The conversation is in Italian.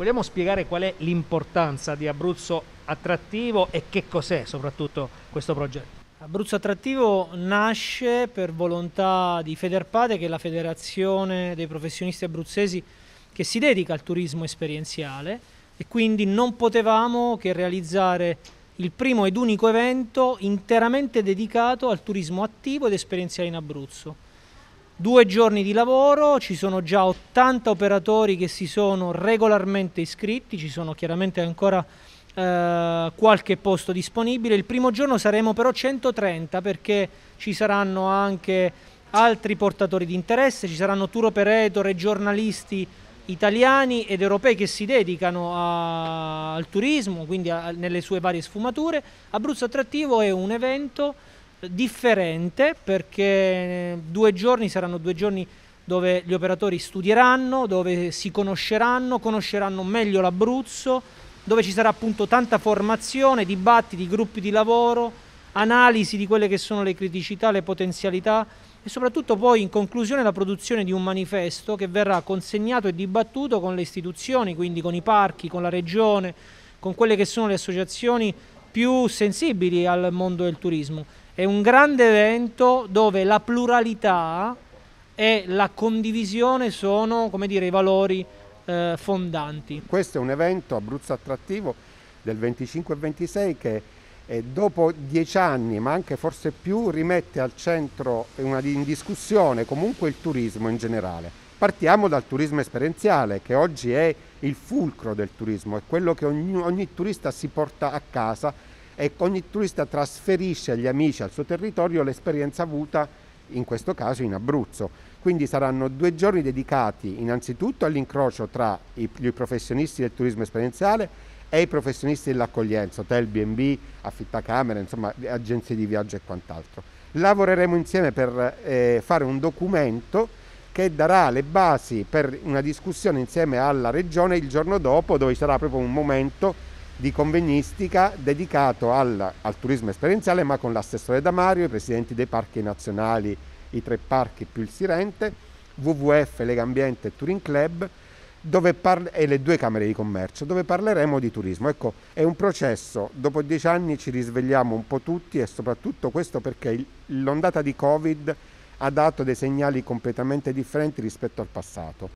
Vogliamo spiegare qual è l'importanza di Abruzzo Attrattivo e che cos'è soprattutto questo progetto? Abruzzo Attrattivo nasce per volontà di Federpade, che è la federazione dei professionisti abruzzesi che si dedica al turismo esperienziale e quindi non potevamo che realizzare il primo ed unico evento interamente dedicato al turismo attivo ed esperienziale in Abruzzo. Due giorni di lavoro, ci sono già 80 operatori che si sono regolarmente iscritti, ci sono chiaramente ancora eh, qualche posto disponibile. Il primo giorno saremo però 130 perché ci saranno anche altri portatori di interesse, ci saranno tour operator e giornalisti italiani ed europei che si dedicano a, al turismo, quindi a, nelle sue varie sfumature. Abruzzo Attrattivo è un evento differente perché eh, due giorni saranno due giorni dove gli operatori studieranno, dove si conosceranno, conosceranno meglio l'Abruzzo, dove ci sarà appunto tanta formazione, dibattiti, gruppi di lavoro, analisi di quelle che sono le criticità, le potenzialità e soprattutto poi in conclusione la produzione di un manifesto che verrà consegnato e dibattuto con le istituzioni, quindi con i parchi, con la regione, con quelle che sono le associazioni più sensibili al mondo del turismo. È un grande evento dove la pluralità e la condivisione sono come dire, i valori eh, fondanti. Questo è un evento Abruzzo Attrattivo del 25 e 26 che eh, dopo dieci anni, ma anche forse più, rimette al centro una, in discussione comunque il turismo in generale. Partiamo dal turismo esperienziale, che oggi è il fulcro del turismo, è quello che ogni, ogni turista si porta a casa e ogni turista trasferisce agli amici, al suo territorio, l'esperienza avuta in questo caso in Abruzzo. Quindi saranno due giorni dedicati innanzitutto all'incrocio tra i, i professionisti del turismo esperienziale e i professionisti dell'accoglienza, hotel, B&B, affittacamere, insomma agenzie di viaggio e quant'altro. Lavoreremo insieme per eh, fare un documento che darà le basi per una discussione insieme alla Regione il giorno dopo dove sarà proprio un momento di convegnistica dedicato al, al turismo esperienziale ma con l'assessore Damario, i presidenti dei parchi nazionali, i tre parchi più il Sirente, WWF, Lega Ambiente e Touring Club e le due camere di commercio dove parleremo di turismo. Ecco, è un processo, dopo dieci anni ci risvegliamo un po' tutti e soprattutto questo perché l'ondata di Covid ha dato dei segnali completamente differenti rispetto al passato.